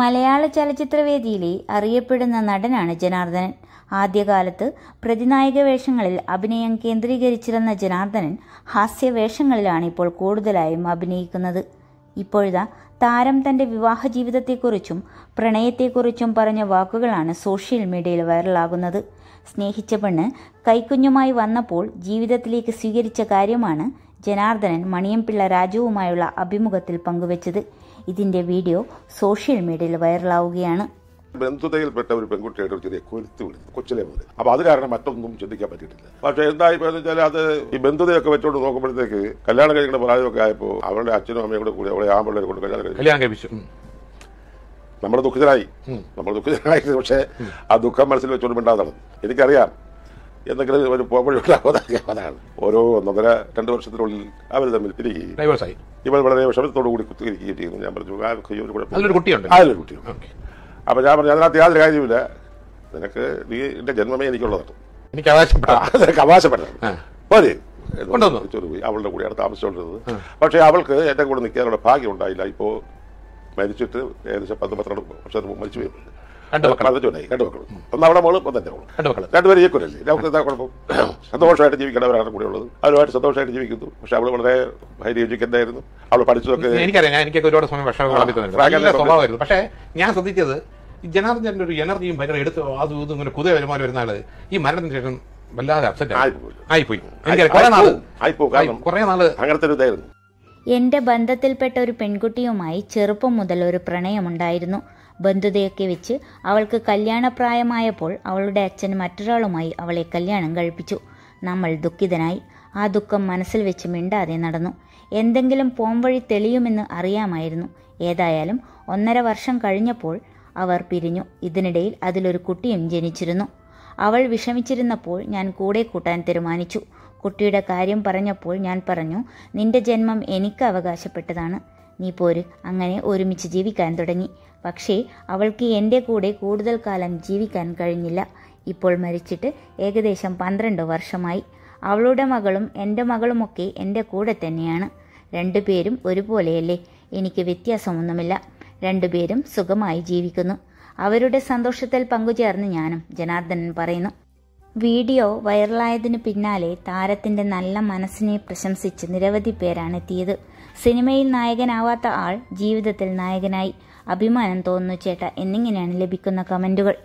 മലയാള ചലച്ചിത്രവേദിയിലെ അറിയപ്പെടുന്ന നടനാണ് ജനാർദ്ദനൻ ആദ്യകാലത്ത് പ്രതിനായക വേഷങ്ങളിൽ അഭിനയം കേന്ദ്രീകരിച്ചിരുന്ന ജനാർദ്ദനൻ ഹാസ്യവേഷങ്ങളിലാണ് ഇപ്പോൾ കൂടുതലായും അഭിനയിക്കുന്നത് ഇപ്പോഴിതാ താരം തന്റെ വിവാഹ ജീവിതത്തെക്കുറിച്ചും പ്രണയത്തെക്കുറിച്ചും പറഞ്ഞ വാക്കുകളാണ് സോഷ്യൽ മീഡിയയിൽ വൈറലാകുന്നത് സ്നേഹിച്ച പെണ്ണ് കൈക്കുഞ്ഞുമായി വന്നപ്പോൾ ജീവിതത്തിലേക്ക് സ്വീകരിച്ച കാര്യമാണ് ജനാർദ്ദനൻ മണിയംപിള്ള രാജുവുമായുള്ള അഭിമുഖത്തിൽ പങ്കുവച്ചത് ഇതിന്റെ വീഡിയോ സോഷ്യൽ മീഡിയയിൽ വൈറലാവുകയാണ് ബന്ധുതയിൽപ്പെട്ട ഒരു പെൺകുട്ടിയുടെ ഒരു ചെറിയ കൊരുത്ത് വിളിച്ചു കൊച്ചിലെ മുതൽ അപ്പൊ അത് കാരണം മറ്റൊന്നും ചിന്തിക്കാൻ പറ്റിയിട്ടില്ല പക്ഷെ എന്തായി വെച്ചാൽ അത് ഈ ബന്ധുതയൊക്കെ വെച്ചോണ്ട് നോക്കുമ്പോഴത്തേക്ക് കല്യാണം കഴിക്കുന്ന പ്രായമൊക്കെ ആയപ്പോ അവളുടെ അച്ഛനും അമ്മയും കൂടെ കൂടി അവളെ ആ പിള്ളേരെ കൊണ്ട് കല്യാണം കഴിച്ചു നമ്മൾ ദുഃഖിതരായി നമ്മൾ ദുഃഖിതരായി പക്ഷെ ആ ദുഃഖം മനസ്സിൽ വെച്ചോണ്ട് മിണ്ടാതെ നടന്നു എനിക്കറിയാം എന്തെങ്കിലും ഒരു പോകഴി ഉണ്ടാകുന്ന അതാണ് ഓരോ ഒന്നൊന്നര രണ്ട് വർഷത്തിനുള്ളിൽ അവർ തമ്മിൽ തിരികെ ഡൈവേഴ്സായി ഇവൾ വളരെ വിഷമത്തോടു കൂടി കുത്തിരിക്കുകയും ചെയ്യുന്നു ഞാൻ പറഞ്ഞു ആ കുഴപ്പം കുട്ടിയുണ്ട് അതിലൊരു കുട്ടിയുണ്ട് അപ്പൊ ഞാൻ പറഞ്ഞു അതിനകത്ത് യാതൊരു കാര്യമില്ല നിനക്ക് നീ എന്റെ ജന്മമേ എനിക്കുള്ളതാണ് എനിക്ക് നിനക്ക് അവകാശപ്പെട്ടത് മതി പോയി അവളുടെ കൂടെയാണ് താമസിച്ചോണ്ടിരുന്നത് പക്ഷെ അവൾക്ക് എന്റെ കൂടെ നിൽക്കാനുള്ള ഭാഗ്യം ഉണ്ടായില്ല ഇപ്പോൾ മരിച്ചിട്ട് ഏകദേശം പത്ത് പന്ത്രണ്ട് വർഷത്തിന് മരിച്ചു പോയി രണ്ട് മക്കൾ ഒന്ന് അവിടെ മോള് ഒന്ന് എൻ്റെ മോള് രണ്ട് മക്കൾ രണ്ടുപേരും ഈക്വലല്ലേ നമുക്ക് എന്താ കുഴപ്പം സന്തോഷമായിട്ട് ജീവിക്കേണ്ടവരാണ് കൂടെ ഉള്ളത് അവരുമായിട്ട് സന്തോഷമായിട്ട് ജീവിക്കുന്നു പക്ഷെ അവള് വളരെ ഹൈലി എഡ്യൂക്കേറ്റായിരുന്നു അവള് പഠിച്ചതൊക്കെ എനിക്കറിയാം ഞാൻ എനിക്കൊക്കെ ഒരുപാട് സമയം സ്വഭാവമായിരുന്നു പക്ഷെ ഞാൻ ശ്രദ്ധിച്ചത് ഈ ജനാർദ്ദൻ്റെ ഒരു എനർജിയും ഭയങ്കര എടുത്ത് അതും ഇതും ഇങ്ങനെ കുതിര വരുമാനം വരുന്ന ആള് ഈ മരണത്തിന് ശേഷം വല്ലാതെ അപ്സെറ്റ് ആയിപ്പോയി കുറെ നാള് അങ്ങനത്തെ ഒരു ഇതായിരുന്നു എന്റെ ബന്ധത്തിൽപ്പെട്ട ഒരു പെൺകുട്ടിയുമായി ചെറുപ്പം മുതൽ ഒരു പ്രണയമുണ്ടായിരുന്നു ബന്ധുതയൊക്കെ വെച്ച് അവൾക്ക് കല്യാണപ്രായമായപ്പോൾ അവളുടെ അച്ഛൻ മറ്റൊരാളുമായി അവളെ കല്യാണം കഴിപ്പിച്ചു നമ്മൾ ദുഃഖിതനായി ആ ദുഃഖം മനസ്സിൽ വെച്ച് മിണ്ടാതെ നടന്നു എന്തെങ്കിലും പോംവഴി തെളിയുമെന്ന് അറിയാമായിരുന്നു ഏതായാലും ഒന്നര വർഷം കഴിഞ്ഞപ്പോൾ അവർ പിരിഞ്ഞു ഇതിനിടയിൽ അതിലൊരു കുട്ടിയും ജനിച്ചിരുന്നു അവൾ വിഷമിച്ചിരുന്നപ്പോൾ ഞാൻ കൂടെ കൂട്ടാൻ തീരുമാനിച്ചു കുട്ടിയുടെ കാര്യം പറഞ്ഞപ്പോൾ ഞാൻ പറഞ്ഞു നിന്റെ ജന്മം എനിക്ക് അവകാശപ്പെട്ടതാണ് നീ പോര് അങ്ങനെ ഒരുമിച്ച് ജീവിക്കാൻ തുടങ്ങി പക്ഷേ അവൾക്ക് എൻ്റെ കൂടെ കൂടുതൽ കാലം ജീവിക്കാൻ കഴിഞ്ഞില്ല ഇപ്പോൾ മരിച്ചിട്ട് ഏകദേശം പന്ത്രണ്ട് വർഷമായി അവളുടെ മകളും എൻ്റെ മകളുമൊക്കെ എൻ്റെ കൂടെ തന്നെയാണ് രണ്ടുപേരും ഒരുപോലെയല്ലേ എനിക്ക് വ്യത്യാസമൊന്നുമില്ല രണ്ടുപേരും സുഖമായി ജീവിക്കുന്നു അവരുടെ സന്തോഷത്തിൽ പങ്കുചേർന്ന് ഞാനും ജനാർദ്ദനൻ പറയുന്നു വീഡിയോ വൈറലായതിനു പിന്നാലെ താരത്തിന്റെ നല്ല മനസ്സിനെ പ്രശംസിച്ച് നിരവധി പേരാണ് എത്തിയത് സിനിമയിൽ നായകനാവാത്ത ആൾ ജീവിതത്തിൽ നായകനായി അഭിമാനം തോന്നുന്നു ചേട്ട എന്നിങ്ങനെയാണ് ലഭിക്കുന്ന കമൻറ്റുകൾ